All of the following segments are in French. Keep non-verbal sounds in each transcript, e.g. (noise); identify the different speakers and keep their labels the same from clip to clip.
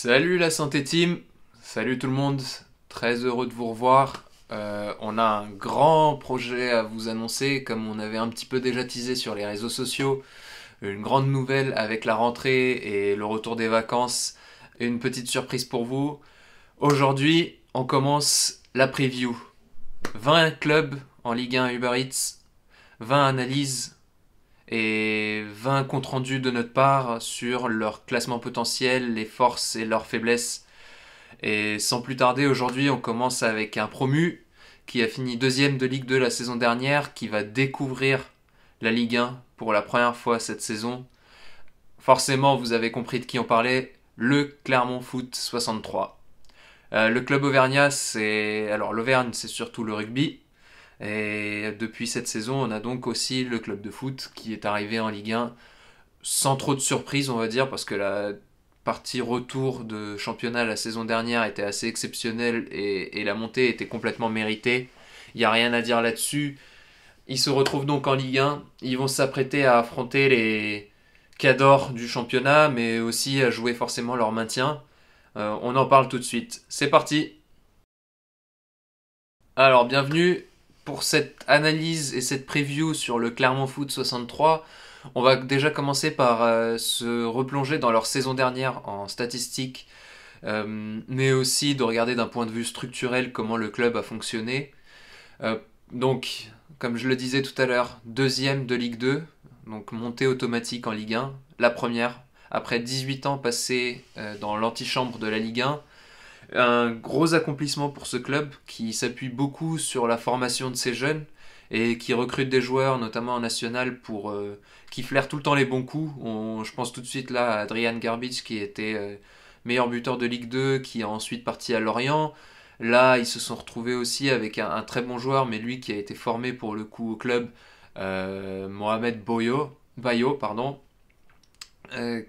Speaker 1: Salut la santé team, salut tout le monde, très heureux de vous revoir. Euh, on a un grand projet à vous annoncer, comme on avait un petit peu déjà teasé sur les réseaux sociaux. Une grande nouvelle avec la rentrée et le retour des vacances. une petite surprise pour vous. Aujourd'hui, on commence la preview. 20 clubs en Ligue 1 Uber Eats, 20 analyses, et 20 comptes rendus de notre part sur leur classement potentiel, les forces et leurs faiblesses. Et sans plus tarder, aujourd'hui, on commence avec un promu qui a fini deuxième de Ligue 2 la saison dernière, qui va découvrir la Ligue 1 pour la première fois cette saison. Forcément, vous avez compris de qui on parlait, le Clermont Foot 63. Euh, le club auvergnat, c'est alors l'Auvergne, c'est surtout le rugby, et depuis cette saison, on a donc aussi le club de foot qui est arrivé en Ligue 1 sans trop de surprise, on va dire, parce que la partie retour de championnat la saison dernière était assez exceptionnelle et, la montée était complètement méritée. Il n'y a rien à dire là-dessus. Ils se retrouvent donc en Ligue 1. Ils vont s'apprêter à affronter les cadors du championnat, mais aussi à jouer forcément leur maintien. Euh, on en parle tout de suite. C'est parti Alors, bienvenue pour cette analyse et cette preview sur le Clermont Foot 63, on va déjà commencer par euh, se replonger dans leur saison dernière en statistiques, euh, mais aussi de regarder d'un point de vue structurel comment le club a fonctionné. Euh, donc, comme je le disais tout à l'heure, deuxième de Ligue 2, donc montée automatique en Ligue 1, la première, après 18 ans passés dans l'antichambre de la Ligue 1, un gros accomplissement pour ce club qui s'appuie beaucoup sur la formation de ses jeunes et qui recrute des joueurs, notamment en national, pour, euh, qui flairent tout le temps les bons coups. je pense tout de suite là à Adrian Garbage qui était euh, meilleur buteur de Ligue 2, qui est ensuite parti à Lorient. Là, ils se sont retrouvés aussi avec un, très bon joueur, mais lui qui a été formé pour le coup au club, euh, Mohamed Boyo, Bayo, pardon,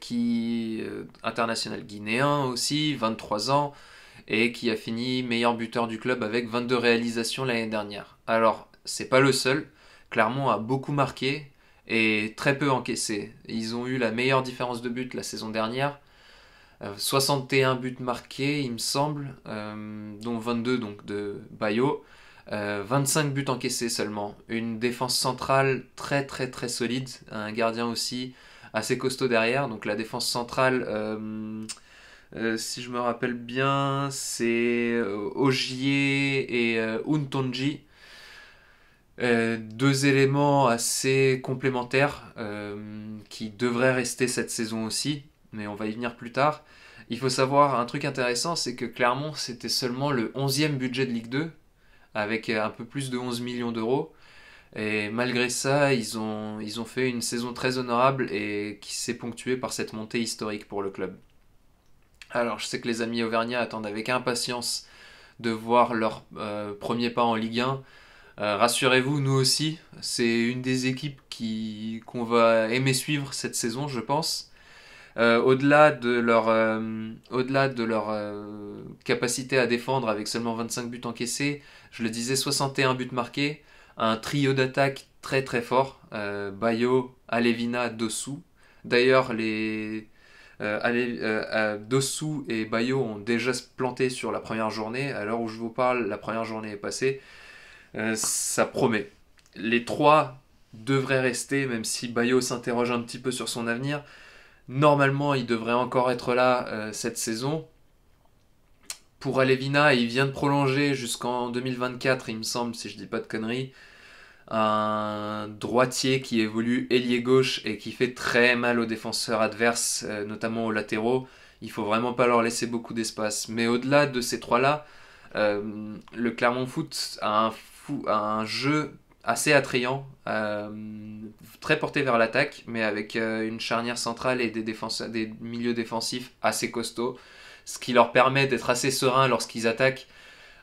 Speaker 1: qui international guinéen aussi, 23 ans et qui a fini meilleur buteur du club avec 22 réalisations l'année dernière. Alors, c'est pas le seul. Clermont a beaucoup marqué et très peu encaissé. Ils ont eu la meilleure différence de but la saison dernière. 61 euh, buts marqués, il me semble, euh, dont 22 donc de Bayo. 25 euh, buts encaissés seulement. Une défense centrale très très très solide. Un gardien aussi assez costaud derrière. Donc la défense centrale... Euh, si je me rappelle bien, c'est euh, Ogier et euh, Untonji. deux éléments assez complémentaires qui devraient rester cette saison aussi, mais on va y venir plus tard. Il faut savoir un truc intéressant, c'est que clairement c'était seulement le 11e budget de Ligue 2, avec un peu plus de 11 millions d'euros. Et malgré ça, ont, ils ont fait une saison très honorable et qui s'est ponctuée par cette montée historique pour le club. Alors je sais que les amis auvergnats attendent avec impatience de voir leur euh, premier pas en Ligue 1. Euh, rassurez-vous, nous aussi, c'est une des équipes qu'on va aimer suivre cette saison, je pense. Euh, au-delà de leur, au-delà de leur capacité à défendre avec seulement 25 buts encaissés, je le disais, 61 buts marqués, un trio d'attaque très très fort, Bayo, Alevina, Dossou. D'ailleurs, les, euh, euh et Bayo ont déjà se planté sur la première journée. À l'heure où je vous parle, la première journée est passée. Euh, ça promet. Les trois devraient rester, même si Bayo s'interroge un petit peu sur son avenir. Normalement, il devrait encore être là euh, cette saison. Pour Alevina, il vient de prolonger jusqu'en 2024, il me semble, si je dis pas de conneries un droitier qui évolue ailier gauche et qui fait très mal aux défenseurs adverses, euh, notamment aux latéraux. Il faut vraiment pas leur laisser beaucoup d'espace. Mais au-delà de ces trois-là, euh, le Clermont Foot a un, jeu assez attrayant, euh, très porté vers l'attaque, mais avec une charnière centrale et des, des milieux défensifs assez costauds, ce qui leur permet d'être assez sereins lorsqu'ils attaquent.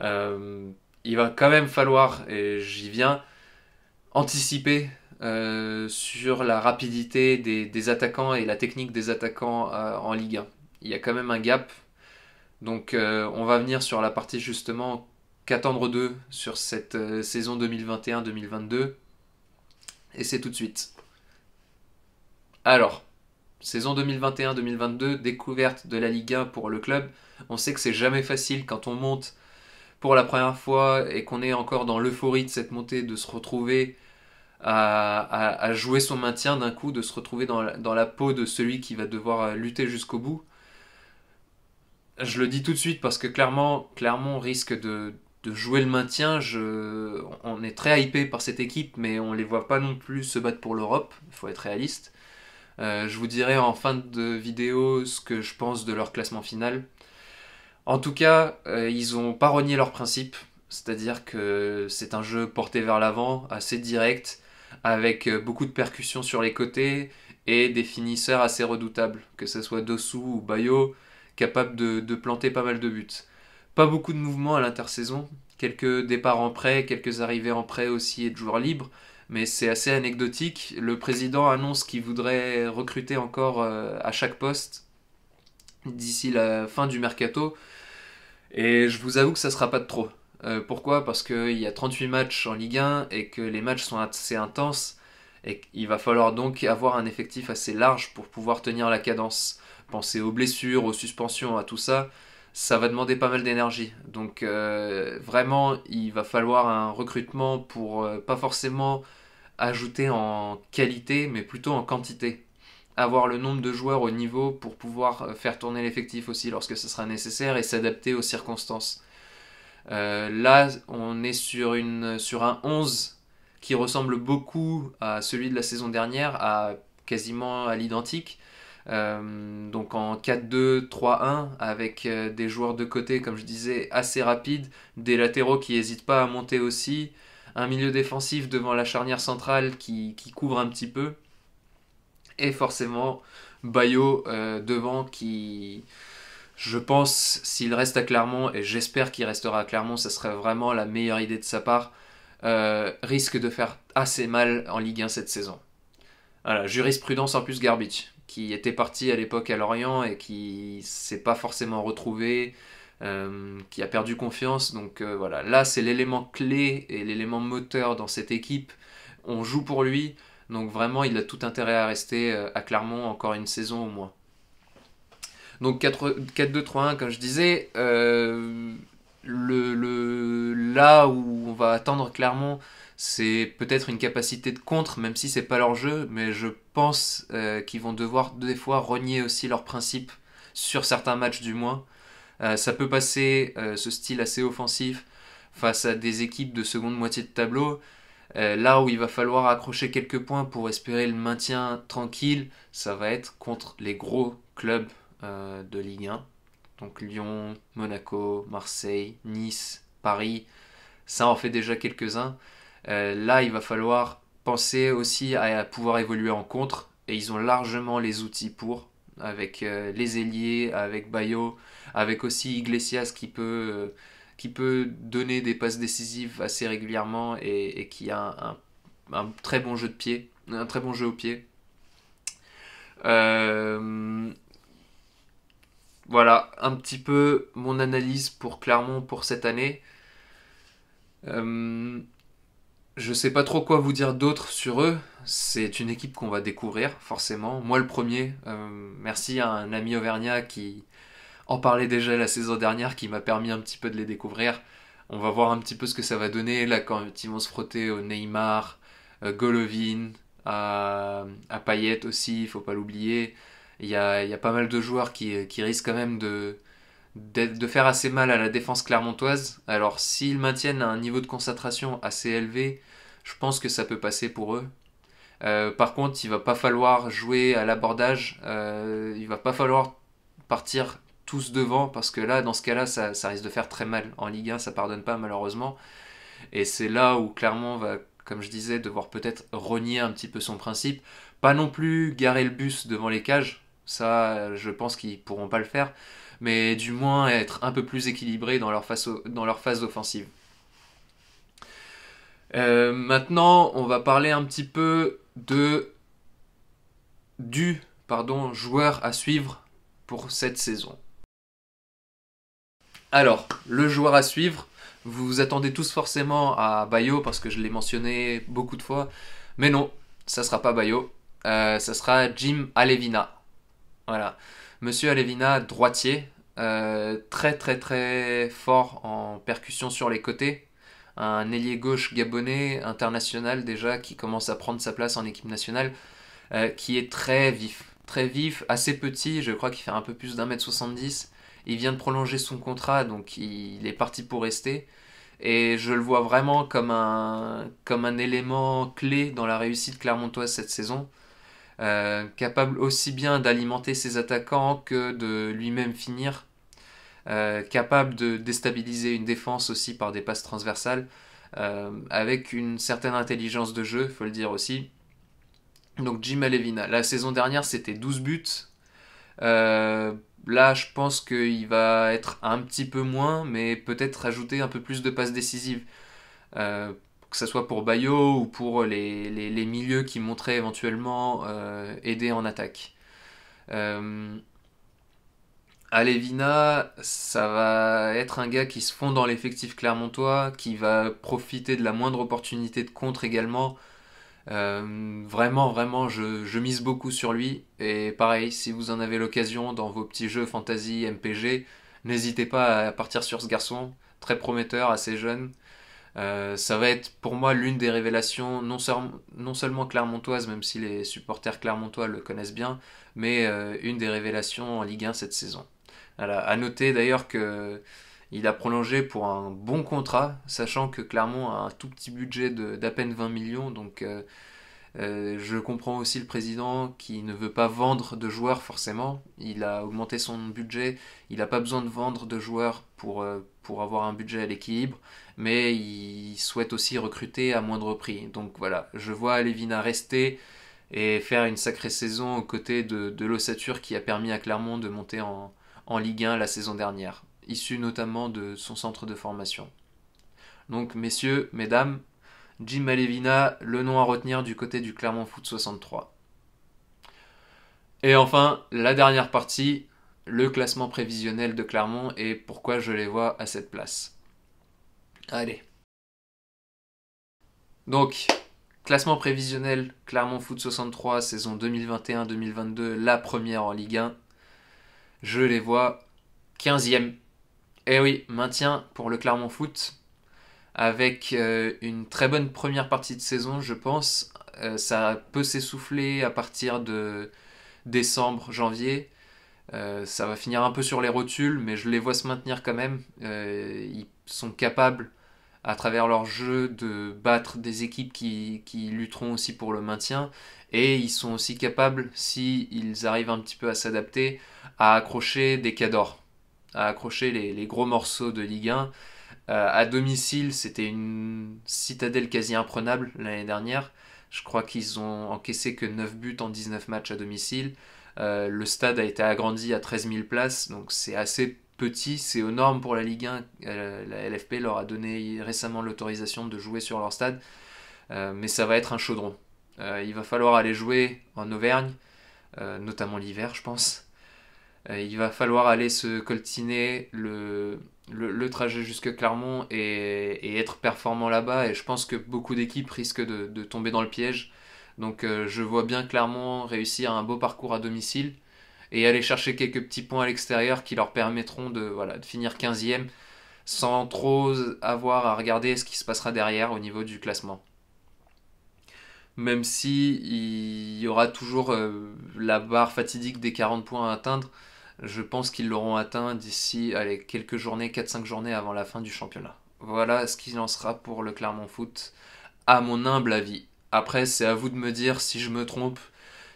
Speaker 1: il va quand même falloir, et j'y viens, anticiper euh, sur la rapidité des, attaquants et la technique des attaquants euh, en Ligue 1. Il y a quand même un gap. Donc euh, on va venir sur la partie justement qu'attendre d'eux sur cette saison 2021-2022. Et c'est tout de suite. Alors, saison 2021-2022, découverte de la Ligue 1 pour le club. On sait que c'est jamais facile quand on monte pour la première fois et qu'on est encore dans l'euphorie de cette montée, de se retrouver à, jouer son maintien d'un coup, de se retrouver dans la, peau de celui qui va devoir lutter jusqu'au bout. Je le dis tout de suite parce que clairement, on risque de, jouer le maintien. on est très hypé par cette équipe, mais on ne les voit pas non plus se battre pour l'Europe. Il faut être réaliste. Euh, je vous dirai en fin de vidéo ce que je pense de leur classement final. En tout cas, euh, ils ont pas renié leurs principes, c'est-à-dire que c'est un jeu porté vers l'avant, assez direct, avec euh, beaucoup de percussions sur les côtés et des finisseurs assez redoutables, que ce soit Dossou ou Bayo, capables de, de planter pas mal de buts. Pas beaucoup de mouvements à l'intersaison, quelques départs en prêt, quelques arrivées en prêt aussi et de joueurs libres, mais c'est assez anecdotique. Le président annonce qu'il voudrait recruter encore euh, à chaque poste d'ici la fin du mercato. Et je vous avoue que ça sera pas de trop. Euh, pourquoi Parce qu'il y a 38 matchs en Ligue 1 et que les matchs sont assez intenses et il va falloir donc avoir un effectif assez large pour pouvoir tenir la cadence. Penser aux blessures, aux suspensions, à tout ça, ça va demander pas mal d'énergie. Donc euh, vraiment, il va falloir un recrutement pour euh, pas forcément ajouter en qualité, mais plutôt en quantité avoir le nombre de joueurs au niveau pour pouvoir euh, faire tourner l'effectif aussi lorsque ce sera nécessaire et s'adapter aux circonstances. Euh, là, on est sur, une, sur un 11 qui ressemble beaucoup à celui de la saison dernière, à quasiment à l'identique. Euh, donc en 4-2-3-1 avec des joueurs de côté comme je disais assez rapides, des latéraux qui n'hésitent pas à monter aussi, un milieu défensif devant la charnière centrale qui couvre un petit peu et forcément Bayo euh, devant qui, je pense, s'il reste à Clermont, et j'espère qu'il restera à Clermont, ça serait vraiment la meilleure idée de sa part, euh, risque de faire assez mal en Ligue 1 cette saison. Voilà, jurisprudence en plus Garbage, qui était parti à l'époque à Lorient et qui s'est pas forcément retrouvé, euh, qui a perdu confiance. Donc voilà, là c'est l'élément clé et l'élément moteur dans cette équipe. On joue pour lui. Donc vraiment, il a tout intérêt à rester euh, à Clermont encore une saison au moins. Donc 4-2-3-1, comme je disais, euh, le, là où on va attendre Clermont, c'est peut-être une capacité de contre, même si ce c'est pas leur jeu, mais je pense euh, qu'ils vont devoir des fois renier aussi leurs principes sur certains matchs du moins. ça peut passer ce style assez offensif face à des équipes de seconde moitié de tableau euh, là où il va falloir accrocher quelques points pour espérer le maintien tranquille, ça va être contre les gros clubs euh, de Ligue 1. Donc Lyon, Monaco, Marseille, Nice, Paris, ça en fait déjà quelques-uns. Euh, là, il va falloir penser aussi à, à, pouvoir évoluer en contre, et ils ont largement les outils pour, avec les ailiers, avec Bayo, avec aussi Iglesias qui peut qui peut donner des passes décisives assez régulièrement et, qui a un, très bon jeu de pied, un très bon jeu au pied. Euh, voilà un petit peu mon analyse pour Clermont pour cette année. Euh, je ne sais pas trop quoi vous dire d'autre sur eux. C'est une équipe qu'on va découvrir, forcément. Moi, le premier. Euh, merci à un ami auvergnat qui, en parlait déjà la saison dernière qui m'a permis un petit peu de les découvrir. On va voir un petit peu ce que ça va donner là quand ils vont se frotter au Neymar, euh, Golovin, à, à Payet aussi, il faut pas l'oublier. Il y, a, pas mal de joueurs qui, risquent quand même de, faire assez mal à la défense clermontoise. Alors s'ils maintiennent un niveau de concentration assez élevé, je pense que ça peut passer pour eux. Euh, par contre, il va pas falloir jouer à l'abordage, euh, il va pas falloir partir tous devant, parce que là, dans ce cas-là, ça, risque de faire très mal. En Ligue 1, ça pardonne pas, malheureusement. Et c'est là où clairement on va, comme je disais, devoir peut-être renier un petit peu son principe. Pas non plus garer le bus devant les cages, ça, je pense qu'ils pourront pas le faire, mais du moins être un peu plus équilibré dans leur, dans leur phase offensive. Euh, maintenant, on va parler un petit peu de du pardon, joueur à suivre pour cette saison. Alors, le joueur à suivre, vous vous attendez tous forcément à Bayo parce que je l'ai mentionné beaucoup de fois, mais non, ça sera pas Bayo, euh, ça sera Jim Alevina. Voilà, Monsieur Alevina, droitier, euh, très très très fort en percussion sur les côtés, un ailier gauche gabonais international déjà qui commence à prendre sa place en équipe nationale, euh, qui est très vif, très vif, assez petit, je crois qu'il fait un peu plus d'un mètre soixante-dix, il vient de prolonger son contrat, donc il est parti pour rester. Et je le vois vraiment comme un, comme un élément clé dans la réussite clermontoise cette saison. Euh, capable aussi bien d'alimenter ses attaquants que de lui-même finir. Euh, capable de déstabiliser une défense aussi par des passes transversales. Euh, avec une certaine intelligence de jeu, faut le dire aussi. Donc Jim Alevina, la saison dernière c'était 12 buts, euh, là, je pense qu'il va être un petit peu moins, mais peut-être rajouter un peu plus de passes décisives. Euh, que ce soit pour Bayo ou pour les, milieux qui montraient éventuellement euh, aider en attaque. Alevina, ça va être un gars qui se fond dans l'effectif clermontois, qui va profiter de la moindre opportunité de contre également, euh, vraiment, vraiment, je, mise beaucoup sur lui. Et pareil, si vous en avez l'occasion dans vos petits jeux fantasy, MPG, n'hésitez pas à partir sur ce garçon, très prometteur, assez jeune. Euh, ça va être pour moi l'une des révélations, non, seulement clermontoise, même si les supporters clermontois le connaissent bien, mais euh, une des révélations en Ligue 1 cette saison. Voilà. À noter d'ailleurs que il a prolongé pour un bon contrat, sachant que Clermont a un tout petit budget d'à peine 20 millions. Donc euh, euh, je comprends aussi le président qui ne veut pas vendre de joueurs forcément. Il a augmenté son budget. Il n'a pas besoin de vendre de joueurs pour, euh, pour avoir un budget à l'équilibre. Mais il souhaite aussi recruter à moindre prix. Donc voilà, je vois Levina rester et faire une sacrée saison aux côtés de, l'ossature qui a permis à Clermont de monter en, en Ligue 1 la saison dernière issu notamment de son centre de formation. Donc, messieurs, mesdames, Jim Malevina, le nom à retenir du côté du Clermont Foot 63. Et enfin, la dernière partie, le classement prévisionnel de Clermont et pourquoi je les vois à cette place. Allez. Donc, classement prévisionnel Clermont Foot 63, saison 2021-2022, la première en Ligue 1. Je les vois 15e eh oui, maintien pour le Clermont Foot. Avec euh, une très bonne première partie de saison, je pense. Euh, ça peut s'essouffler à partir de décembre, janvier. Euh, ça va finir un peu sur les rotules, mais je les vois se maintenir quand même. ils sont capables, à travers leur jeu, de battre des équipes qui, lutteront aussi pour le maintien. Et ils sont aussi capables, s'ils arrivent un petit peu à s'adapter, à accrocher des cadors à accrocher les, gros morceaux de Ligue 1. Euh, à domicile, c'était une citadelle quasi imprenable l'année dernière. Je crois qu'ils ont encaissé que 9 buts en 19 matchs à domicile. Euh, le stade a été agrandi à 13 000 places, donc c'est assez petit, c'est normes pour la Ligue 1. Euh, la LFP leur a donné récemment l'autorisation de jouer sur leur stade, mais ça va être un chaudron. il va falloir aller jouer en Auvergne, notamment l'hiver, je pense. Euh, il va falloir aller se coltiner le, trajet jusque Clermont et, être performant là-bas. Et je pense que beaucoup d'équipes risquent de, tomber dans le piège. Donc euh, je vois bien Clermont réussir un beau parcours à domicile et aller chercher quelques petits points à l'extérieur qui leur permettront de, de finir 15e sans trop avoir à regarder ce qui se passera derrière au niveau du classement même si il y aura toujours euh, la barre fatidique des 40 points à atteindre. Je pense qu'ils l'auront atteint d'ici quelques journées, 4-5 journées avant la fin du championnat. Voilà ce qu'il en sera pour le Clermont Foot, à mon humble avis. Après, c'est à vous de me dire si je me trompe,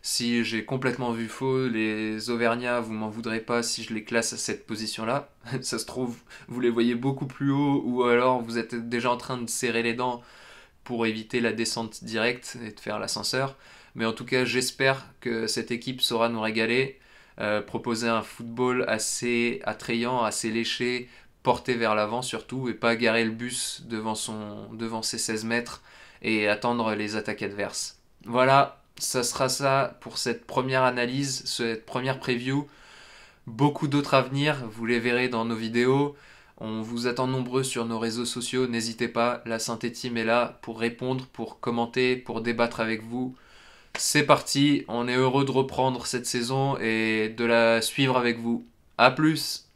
Speaker 1: si j'ai complètement vu faux. Les Auvergnats, vous m'en voudrez pas si je les classe à cette position-là. (laughs) Ça se trouve, vous les voyez beaucoup plus haut ou alors vous êtes déjà en train de serrer les dents pour éviter la descente directe et de faire l'ascenseur. Mais en tout cas, j'espère que cette équipe saura nous régaler. Euh, proposer un football assez attrayant, assez léché, porté vers l'avant surtout, et pas garer le bus devant, devant ses 16 mètres et attendre les attaques adverses. Voilà, ça sera ça pour cette première analyse, cette première preview. Beaucoup d'autres à venir, vous les verrez dans nos vidéos. On vous attend nombreux sur nos réseaux sociaux, n'hésitez pas, la synthétisme est là pour répondre, pour commenter, pour débattre avec vous. C'est parti, on est heureux de reprendre cette saison et de la suivre avec vous. A plus